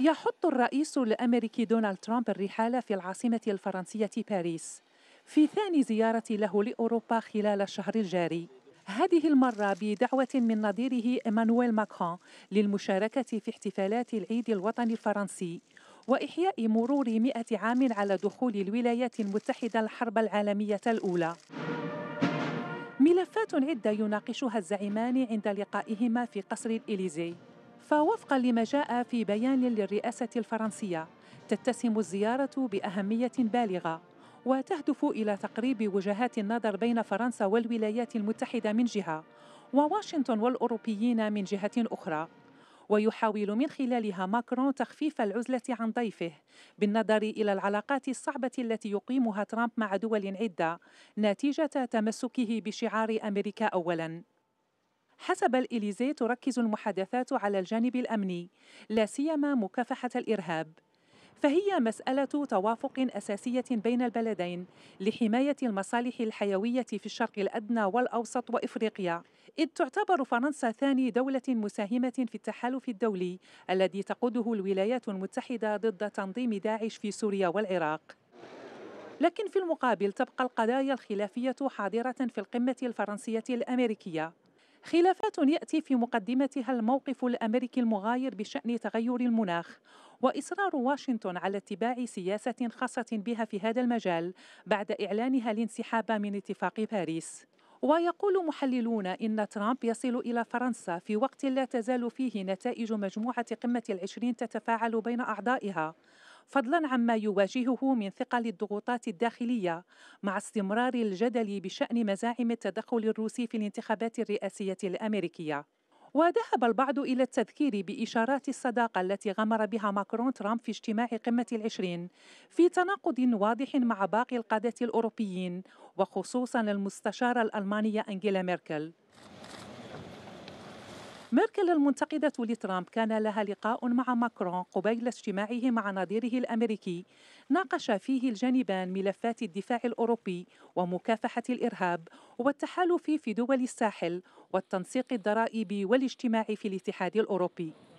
يحط الرئيس الامريكي دونالد ترامب الرحاله في العاصمه الفرنسيه باريس في ثاني زياره له لاوروبا خلال الشهر الجاري هذه المرة بدعوة من نظيره إيمانويل ماكرون للمشاركة في احتفالات العيد الوطني الفرنسي وإحياء مرور مئة عام على دخول الولايات المتحدة الحرب العالمية الأولى ملفات عدة يناقشها الزعيمان عند لقائهما في قصر الإليزي فوفقا لما جاء في بيان للرئاسة الفرنسية تتسم الزيارة بأهمية بالغة وتهدف إلى تقريب وجهات النظر بين فرنسا والولايات المتحدة من جهة وواشنطن والأوروبيين من جهة أخرى ويحاول من خلالها ماكرون تخفيف العزلة عن ضيفه بالنظر إلى العلاقات الصعبة التي يقيمها ترامب مع دول عدة نتيجة تمسكه بشعار أمريكا أولاً حسب الإليزي تركز المحادثات على الجانب الأمني لا سيما مكافحة الإرهاب فهي مسألة توافق أساسية بين البلدين لحماية المصالح الحيوية في الشرق الأدنى والأوسط وإفريقيا إذ تعتبر فرنسا ثاني دولة مساهمة في التحالف الدولي الذي تقوده الولايات المتحدة ضد تنظيم داعش في سوريا والعراق لكن في المقابل تبقى القضايا الخلافية حاضرة في القمة الفرنسية الأمريكية خلافات ياتي في مقدمتها الموقف الامريكي المغاير بشان تغير المناخ واصرار واشنطن على اتباع سياسه خاصه بها في هذا المجال بعد اعلانها الانسحاب من اتفاق باريس ويقول محللون إن ترامب يصل إلى فرنسا في وقت لا تزال فيه نتائج مجموعة قمة العشرين تتفاعل بين أعضائها فضلا عما يواجهه من ثقل الضغوطات الداخلية مع استمرار الجدل بشأن مزاعم التدخل الروسي في الانتخابات الرئاسية الأمريكية وذهب البعض إلى التذكير بإشارات الصداقة التي غمر بها ماكرون ترامب في اجتماع قمة العشرين في تناقض واضح مع باقي القادة الأوروبيين وخصوصا المستشارة الألمانية أنجيلا ميركل ميركل المنتقدة لترامب كان لها لقاء مع ماكرون قبيل اجتماعه مع نظيره الأمريكي ناقش فيه الجانبان ملفات الدفاع الأوروبي ومكافحة الإرهاب والتحالف في دول الساحل والتنسيق الضرائبي والاجتماعي في الاتحاد الأوروبي